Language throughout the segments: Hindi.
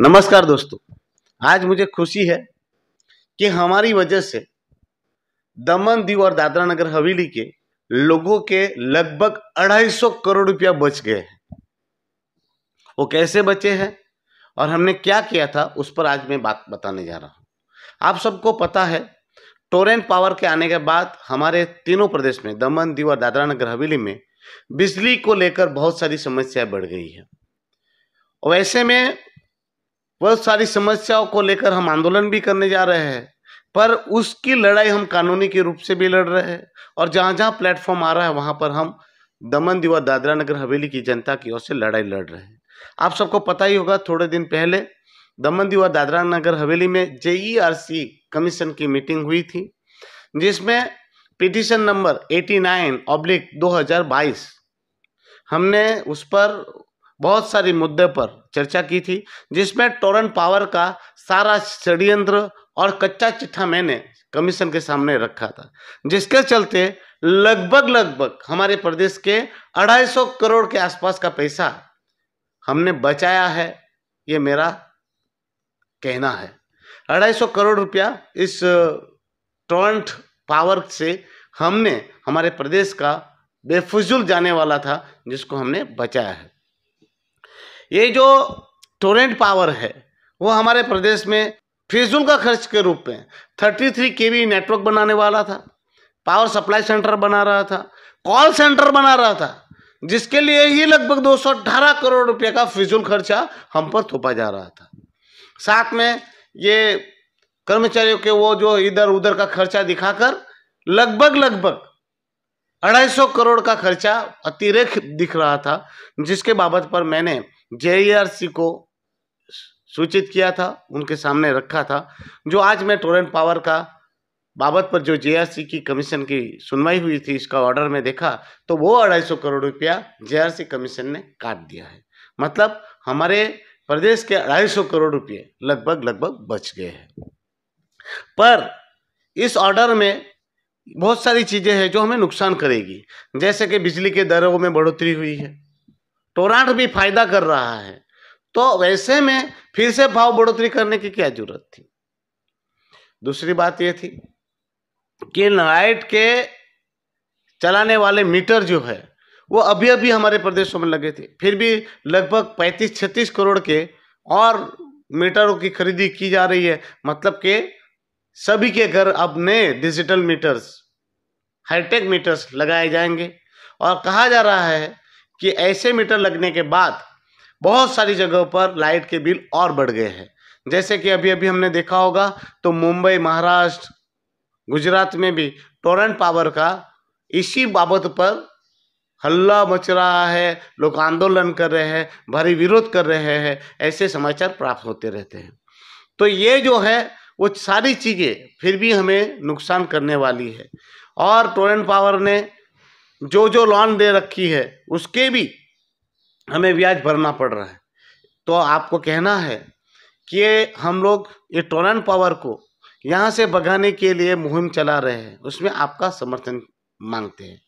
नमस्कार दोस्तों आज मुझे खुशी है कि हमारी वजह से दमन दीव और दादरा नगर हवेली के लोगों के लगभग अढ़ाई सौ करोड़ रुपया बच गए हैं वो कैसे बचे हैं और हमने क्या किया था उस पर आज मैं बात बताने जा रहा हूं आप सबको पता है टोरेंट पावर के आने के बाद हमारे तीनों प्रदेश में दमन दीव और दादरा नगर हवेली में बिजली को लेकर बहुत सारी समस्याएं बढ़ गई है वैसे में बहुत सारी समस्याओं को लेकर हम आंदोलन भी करने जा रहे हैं पर उसकी लड़ाई हम कानूनी के रूप से भी लड़ रहे हैं और जहाँ जहाँ प्लेटफॉर्म आ रहा है वहाँ पर हम दमन दीवा दादरा नगर हवेली की जनता की ओर से लड़ाई लड़ रहे हैं आप सबको पता ही होगा थोड़े दिन पहले दमन दीवा दादरा नगर हवेली में जेईआरसी e कमीशन की मीटिंग हुई थी जिसमें पिटिशन नंबर 89 ऑब्लिक दो हमने उस पर बहुत सारे मुद्दे पर चर्चा की थी जिसमें टोरन पावर का सारा षड्यंत्र और कच्चा चिट्ठा मैंने कमीशन के सामने रखा था जिसके चलते लगभग लगभग हमारे प्रदेश के 250 करोड़ के आसपास का पैसा हमने बचाया है ये मेरा कहना है 250 करोड़ रुपया इस टोरंट पावर से हमने हमारे प्रदेश का बेफजूल जाने वाला था जिसको हमने बचाया है ये जो टोरेंट पावर है वो हमारे प्रदेश में फिजुल का खर्च के रूप में थर्टी थ्री के वी नेटवर्क बनाने वाला था पावर सप्लाई सेंटर बना रहा था कॉल सेंटर बना रहा था जिसके लिए ही लगभग दो सौ अठारह करोड़ रुपये का फिजुल खर्चा हम पर थोपा जा रहा था साथ में ये कर्मचारियों के वो जो इधर उधर का खर्चा दिखाकर लगभग लगभग अढ़ाई सौ करोड़ का खर्चा अतिरिक्त दिख रहा था जिसके बाबत पर मैंने जे e को सूचित किया था उनके सामने रखा था जो आज मैं टोरेंट पावर का बाबत पर जो जे e की कमीशन की सुनवाई हुई थी इसका ऑर्डर में देखा तो वो अढ़ाई सौ करोड़ रुपया जे कमीशन e ने काट दिया है मतलब हमारे प्रदेश के अढ़ाई सौ करोड़ रुपये लगभग लगभग बच गए हैं पर इस ऑर्डर में बहुत सारी चीज़ें हैं जो हमें नुकसान करेगी जैसे कि बिजली के दरों में बढ़ोतरी हुई है टोरांट भी फायदा कर रहा है तो वैसे में फिर से भाव बढ़ोतरी करने की क्या जरूरत थी दूसरी बात यह थी कि नाइट के चलाने वाले मीटर जो है वो अभी अभी हमारे प्रदेशों में लगे थे फिर भी लगभग 35-36 करोड़ के और मीटरों की खरीदी की जा रही है मतलब के सभी के घर अब नए डिजिटल मीटर्स हाईटेक मीटर्स लगाए जाएंगे और कहा जा रहा है कि ऐसे मीटर लगने के बाद बहुत सारी जगहों पर लाइट के बिल और बढ़ गए हैं जैसे कि अभी अभी हमने देखा होगा तो मुंबई महाराष्ट्र गुजरात में भी टोरेंट पावर का इसी बाबत पर हल्ला मच रहा है लोग आंदोलन कर रहे हैं भारी विरोध कर रहे हैं ऐसे समाचार प्राप्त होते रहते हैं तो ये जो है वो सारी चीज़ें फिर भी हमें नुकसान करने वाली है और टोरेंट पावर ने जो जो लोन दे रखी है उसके भी हमें ब्याज भरना पड़ रहा है तो आपको कहना है कि हम लोग ये टोरन पावर को यहाँ से भगाने के लिए मुहिम चला रहे हैं उसमें आपका समर्थन मांगते हैं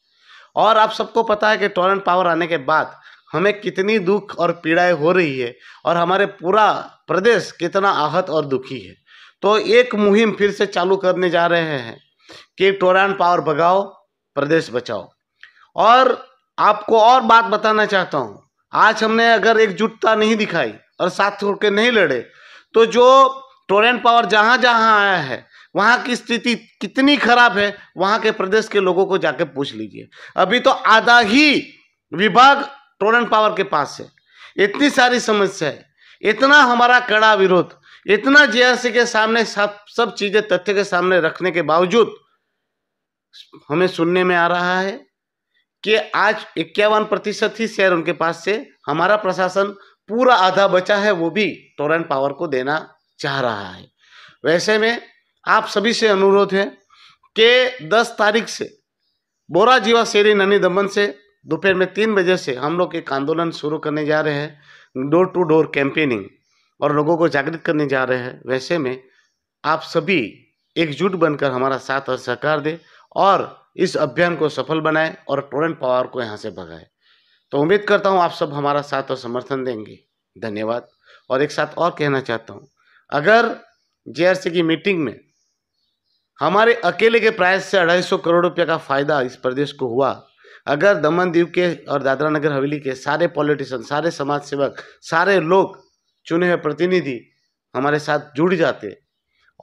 और आप सबको पता है कि टोरन पावर आने के बाद हमें कितनी दुख और पीड़ाएं हो रही है और हमारे पूरा प्रदेश कितना आहत और दुखी है तो एक मुहिम फिर से चालू करने जा रहे हैं कि टोरान पावर भगाओ प्रदेश बचाओ और आपको और बात बताना चाहता हूँ आज हमने अगर एकजुटता नहीं दिखाई और साथ छोड़ के नहीं लड़े तो जो टोरेंट पावर जहाँ जहाँ आया है वहाँ की स्थिति कितनी खराब है वहाँ के प्रदेश के लोगों को जाके पूछ लीजिए अभी तो आधा ही विभाग टोरेंट पावर के पास है इतनी सारी समस्या है इतना हमारा कड़ा विरोध इतना जेआरसी के सामने सब सब चीज़ें तथ्य के सामने रखने के बावजूद हमें सुनने में आ रहा है कि आज इक्यावन प्रतिशत ही शेयर उनके पास से हमारा प्रशासन पूरा आधा बचा है वो भी टोरेंट पावर को देना चाह रहा है वैसे में आप सभी से अनुरोध है कि 10 तारीख से बोरा जीवा शेरी ननी दमन से दोपहर में तीन बजे से हम लोग एक आंदोलन शुरू करने जा रहे हैं डोर टू डोर कैंपेनिंग और लोगों को जागृत करने जा रहे हैं वैसे में आप सभी एकजुट बनकर हमारा साथ और सहकार दें और इस अभियान को सफल बनाए और टोरेंट पावर को यहाँ से भगाए तो उम्मीद करता हूँ आप सब हमारा साथ और समर्थन देंगे धन्यवाद और एक साथ और कहना चाहता हूँ अगर जे की मीटिंग में हमारे अकेले के प्रयास से अढ़ाई सौ करोड़ रुपये का फायदा इस प्रदेश को हुआ अगर दमन दीव के और दादरा नगर हवेली के सारे पॉलिटिशियन सारे समाज सेवक सारे लोग चुने हुए प्रतिनिधि हमारे साथ जुड़ जाते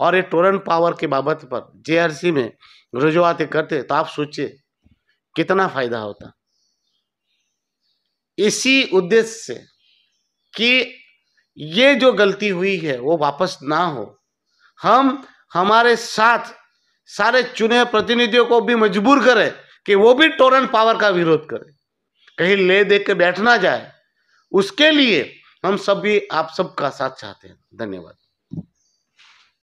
और ये टोरन पावर के बाबत पर जे में रुझाते करते तो आप सोचिए कितना फायदा होता इसी उद्देश्य से कि ये जो गलती हुई है वो वापस ना हो हम हमारे साथ सारे चुने प्रतिनिधियों को भी मजबूर करें कि वो भी टोरन पावर का विरोध करें कहीं ले दे के बैठना जाए उसके लिए हम सभी आप सबका साथ चाहते हैं धन्यवाद